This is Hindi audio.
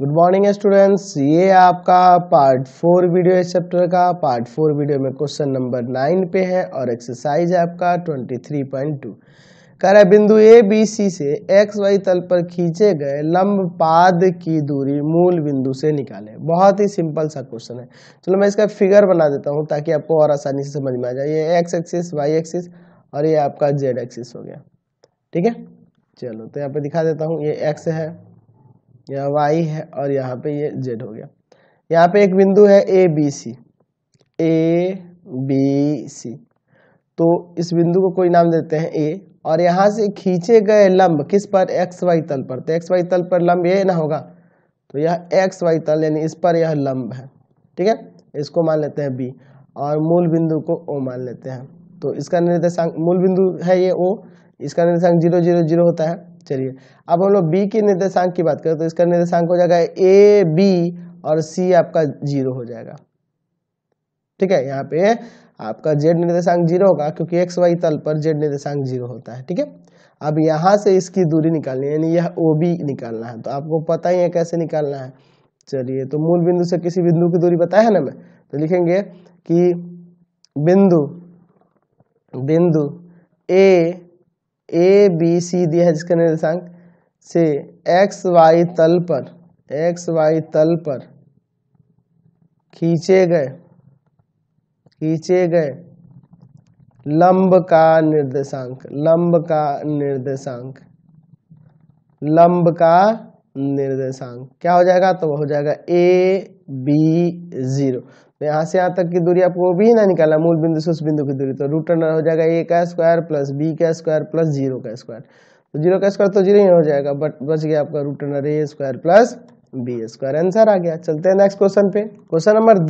गुड मॉर्निंग स्टूडेंट्स ये आपका पार्ट फोर वीडियो इस चैप्टर का पार्ट फोर वीडियो में क्वेश्चन नंबर नाइन पे है और एक्सरसाइज आपका ट्वेंटी थ्री पॉइंट टू कर बिंदु ए बी सी से एक्स वाई तल पर खींचे गए लंब पाद की दूरी मूल बिंदु से निकाले बहुत ही सिंपल सा क्वेश्चन है चलो मैं इसका फिगर बना देता हूँ ताकि आपको और आसानी से समझ में आ जाए ये एक्स एक्सिस वाई एक्सिस और ये आपका जेड एक्सिस हो गया ठीक है चलो तो यहाँ पे दिखा देता हूँ ये एक्स है यह वाई है और यहाँ पे ये जेड हो गया यहाँ पे एक बिंदु है A B C A B C तो इस बिंदु को कोई नाम देते हैं ए और यहाँ से खींचे गए लंब किस पर एक्स वाई तल पर तो एक्स वाई तल पर लंब ये ना होगा तो यह एक्स वाई तल यानी इस पर यह लंब है ठीक है इसको मान लेते हैं बी और मूल बिंदु को ओ मान लेते हैं तो इसका निर्देशांक मूल बिंदु है ये ओ इसका निर्देशांक जीरो जीरो जीरो होता है चलिए अब हम लोग बी के निर्देशांक की बात करें तो इसका निर्देशांक हो जाएगा ए बी और सी आपका जीरो हो जाएगा ठीक है यहाँ पे आपका जेड निर्देशांक जीरो होगा क्योंकि एक्स वाई तल पर जेड निर्देशांक जीरो होता है ठीक है अब यहाँ से इसकी दूरी निकालनी है यानी यह ओ बी निकालना है तो आपको पता ही है कैसे निकालना है चलिए तो मूल बिंदु से किसी बिंदु की दूरी बताया है ना मैं तो लिखेंगे कि बिंदु बिंदु ए ए बी सी दिया है जिसका निर्देशांक से एक्स वाई तल पर एक्स वाई तल पर खींचे गए खींचे गए लंब का निर्देशांक लंब का निर्देशांक लंब का निर्देशांक क्या हो जाएगा तो वह हो जाएगा ए बी जीरो तो यहाँ से यहाँ तक की दूरी आपको भी ना निकाला मूल बिंदु से उस बिंदु की दूरी तो रूट अंडर हो जाएगा ए का स्क्वायर प्लस बी का स्क्वायर प्लस जीरो का स्क्वायर तो जीरो का स्क्वायर तो जीरो ही हो जाएगा बट बच गया आपका root under A square plus B square answer आ गया चलते हैं नेक्स्ट क्वेश्चन पे क्वेश्चन नंबर